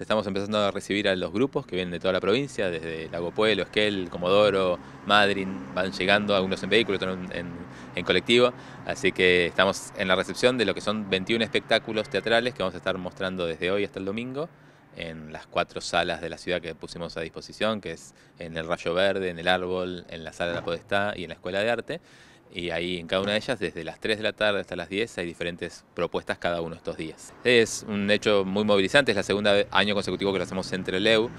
Estamos empezando a recibir a los grupos que vienen de toda la provincia, desde Lago Pueblo, Esquel, Comodoro, Madryn, van llegando, algunos en vehículo, otros en, colectivo, así que estamos en la recepción de lo que son 21 espectáculos teatrales que vamos a estar mostrando desde hoy hasta el domingo en las cuatro salas de la ciudad que pusimos a disposición, que es en el Rayo Verde, en el Árbol, en la Sala de la Podestá y en la Escuela de Arte. Y ahí en cada una de ellas, desde las 3 de la tarde hasta las 10, hay diferentes propuestas cada uno de estos días. Es un hecho muy movilizante, es la segunda año consecutivo que lo hacemos entre Leu.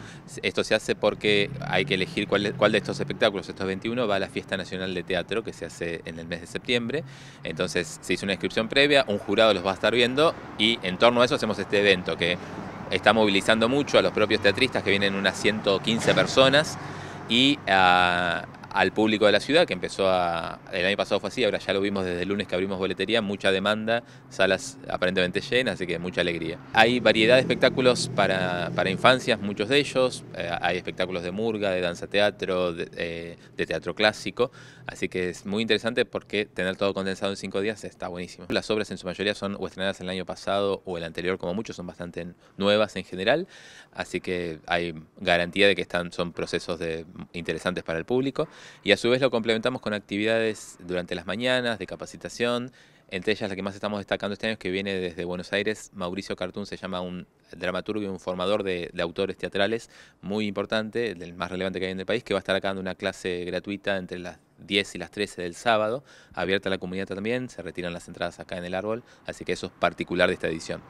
Esto se hace porque hay que elegir cuál, cuál de estos espectáculos, estos 21, va a la Fiesta Nacional de Teatro que se hace en el mes de septiembre. Entonces se hizo una inscripción previa, un jurado los va a estar viendo y en torno a eso hacemos este evento que está movilizando mucho a los propios teatristas que vienen unas 115 personas y a, al público de la ciudad, que empezó a, el año pasado fue así, ahora ya lo vimos desde el lunes que abrimos boletería, mucha demanda, salas aparentemente llenas, así que mucha alegría. Hay variedad de espectáculos para, infancias, muchos de ellos, eh, hay espectáculos de murga, de danza teatro, eh, de, teatro clásico, así que es muy interesante porque tener todo condensado en cinco días está buenísimo. Las obras en su mayoría son o estrenadas el año pasado o el anterior, como mucho, son bastante nuevas en general, así que hay garantía de que están, son procesos de, interesantes para el público y a su vez lo complementamos con actividades durante las mañanas de capacitación, entre ellas la que más estamos destacando este año es que viene desde Buenos Aires, Mauricio Cartún se llama un dramaturgo y un formador de, autores teatrales muy importante, el más relevante que hay en el país, que va a estar acá dando una clase gratuita entre las 10 y las 13 del sábado, abierta a la comunidad también, se retiran las entradas acá en el árbol, así que eso es particular de esta edición.